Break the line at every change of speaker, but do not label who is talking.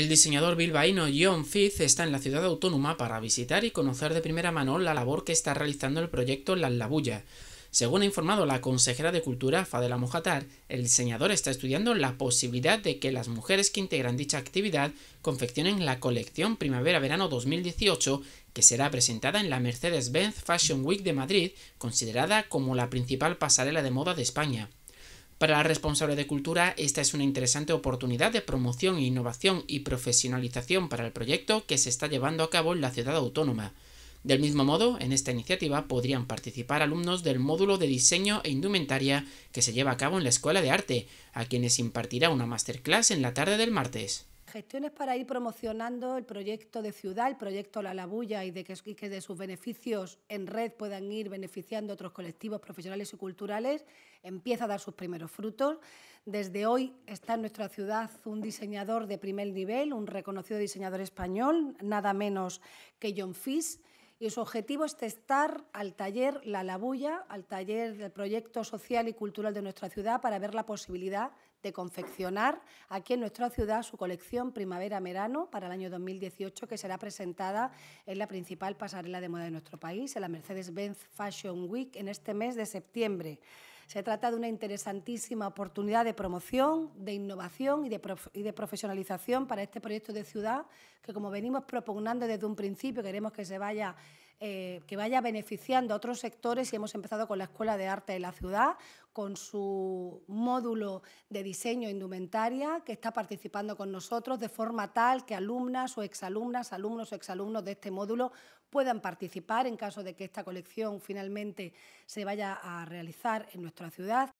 El diseñador bilbaíno John Fitz está en la ciudad autónoma para visitar y conocer de primera mano la labor que está realizando el proyecto La Labullas. Según ha informado la consejera de Cultura, Fadela Mojatar, el diseñador está estudiando la posibilidad de que las mujeres que integran dicha actividad confeccionen la colección Primavera-Verano 2018 que será presentada en la Mercedes-Benz Fashion Week de Madrid, considerada como la principal pasarela de moda de España. Para la responsable de cultura, esta es una interesante oportunidad de promoción, innovación y profesionalización para el proyecto que se está llevando a cabo en la ciudad autónoma. Del mismo modo, en esta iniciativa podrían participar alumnos del módulo de diseño e indumentaria que se lleva a cabo en la Escuela de Arte, a quienes impartirá una masterclass en la tarde del martes
gestiones para ir promocionando el proyecto de ciudad, el proyecto La Labulla y, de que, de sus beneficios en red puedan ir beneficiando otros colectivos profesionales y culturales, empieza a dar sus primeros frutos. Desde hoy está en nuestra ciudad un diseñador de primer nivel, un reconocido diseñador español, nada menos que John Fish y su objetivo es testar al taller La Labulla, al taller del proyecto social y cultural de nuestra ciudad, para ver la posibilidad de confeccionar aquí en nuestra ciudad su colección primavera merano para el año 2018, que será presentada en la principal pasarela de moda de nuestro país, en la Mercedes-Benz Fashion Week, en este mes de septiembre. Se trata de una interesantísima oportunidad de promoción, de innovación y de, profesionalización para este proyecto de ciudad que, como venimos propugnando desde un principio, queremos que se vaya eh, que vaya beneficiando a otros sectores y hemos empezado con la Escuela de Arte de la Ciudad, con su módulo de diseño e indumentaria que está participando con nosotros de forma tal que alumnas o exalumnas, alumnos o exalumnos de este módulo puedan participar en caso de que esta colección finalmente se vaya a realizar en nuestra ciudad